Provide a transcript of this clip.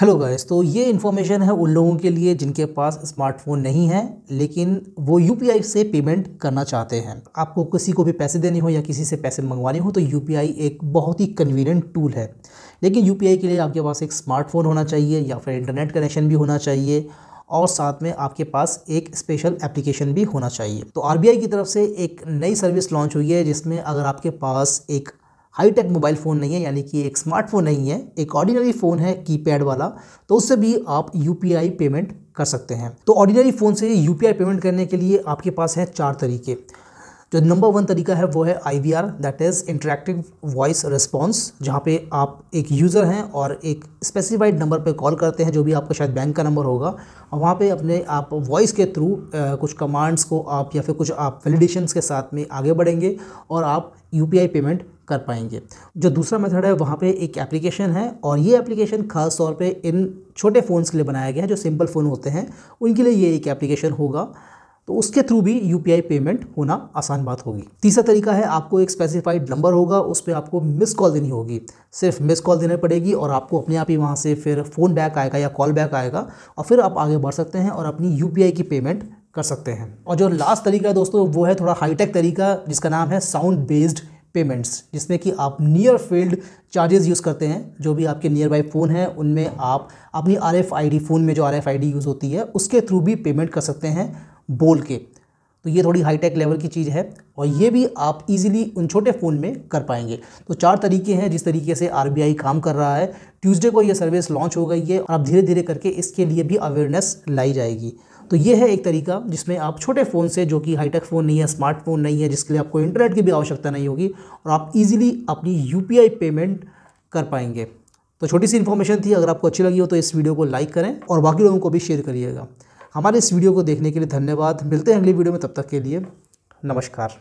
hello guys तो ये information है उन लोगों के लिए जिनके पास स्मार्टफोन नहीं है लेकिन वो यू से पेमेंट करना चाहते हैं आपको किसी को भी पैसे देने हो या किसी से पैसे मंगवाने हो तो यू एक बहुत ही कन्वीनियंट टूल है लेकिन यू के लिए आपके पास एक स्मार्टफोन होना चाहिए या फिर इंटरनेट कनेक्शन भी होना चाहिए और साथ में आपके पास एक स्पेशल एप्लीकेशन भी होना चाहिए तो आर की तरफ से एक नई सर्विस लॉन्च हुई है जिसमें अगर आपके पास एक हाई टेक मोबाइल फ़ोन नहीं है यानी कि एक स्मार्टफोन नहीं है एक ऑर्डिनरी फ़ोन है कीपैड वाला तो उससे भी आप यू पेमेंट कर सकते हैं तो ऑर्डिनरी फ़ोन से यू पेमेंट करने के लिए आपके पास हैं चार तरीके जो नंबर वन तरीका है वो है I V R that is interactive voice response जहाँ पे आप एक यूज़र हैं और एक स्पेसिफाइड नंबर पे कॉल करते हैं जो भी आपका शायद बैंक का नंबर होगा और वहाँ पे अपने आप वॉइस के थ्रू कुछ कमांड्स को आप या फिर कुछ आप वैलिडेशंस के साथ में आगे बढ़ेंगे और आप यू पेमेंट कर पाएंगे जो दूसरा मेथड है वहाँ पे एक एप्लीकेशन है और ये एप्लीकेशन खास तौर पे इन छोटे फ़ोन्स के लिए बनाया गया है जो सिंपल फ़ोन होते हैं उनके लिए ये एक एप्लीकेशन होगा तो उसके थ्रू भी यू पेमेंट होना आसान बात होगी तीसरा तरीका है आपको एक स्पेसिफाइड नंबर होगा उस पर आपको मिस कॉल देनी होगी सिर्फ मिस कॉल देनी पड़ेगी और आपको अपने आप ही वहाँ से फिर फ़ोन बैक आएगा या कॉल बैक आएगा और फिर आप आगे बढ़ सकते हैं और अपनी यू की पेमेंट कर सकते हैं और जो लास्ट तरीका है दोस्तों वो है थोड़ा हाईटेक तरीका जिसका नाम है साउंड बेस्ड पेमेंट्स जिसमें कि आप नियर फील्ड चार्जेस यूज़ करते हैं जो भी आपके नियर बाई फ़ोन हैं उनमें आप अपनी आर एफ फ़ोन में जो आर एफ यूज़ होती है उसके थ्रू भी पेमेंट कर सकते हैं बोल के तो ये थोड़ी हाईटेक लेवल की चीज़ है और ये भी आप इजीली उन छोटे फ़ोन में कर पाएंगे तो चार तरीके हैं जिस तरीके से आरबीआई काम कर रहा है ट्यूसडे को ये सर्विस लॉन्च हो गई है और अब धीरे धीरे करके इसके लिए भी अवेयरनेस लाई जाएगी तो ये है एक तरीका जिसमें आप छोटे फ़ोन से जो कि हाईटेक फ़ोन नहीं है स्मार्टफोन नहीं है जिसके लिए आपको इंटरनेट की भी आवश्यकता नहीं होगी और आप ईजिली अपनी यू पेमेंट कर पाएंगे तो छोटी सी इन्फॉर्मेशन थी अगर आपको अच्छी लगी हो तो इस वीडियो को लाइक करें और बाकी लोगों को भी शेयर करिएगा हमारे इस वीडियो को देखने के लिए धन्यवाद मिलते हैं अगली वीडियो में तब तक के लिए नमस्कार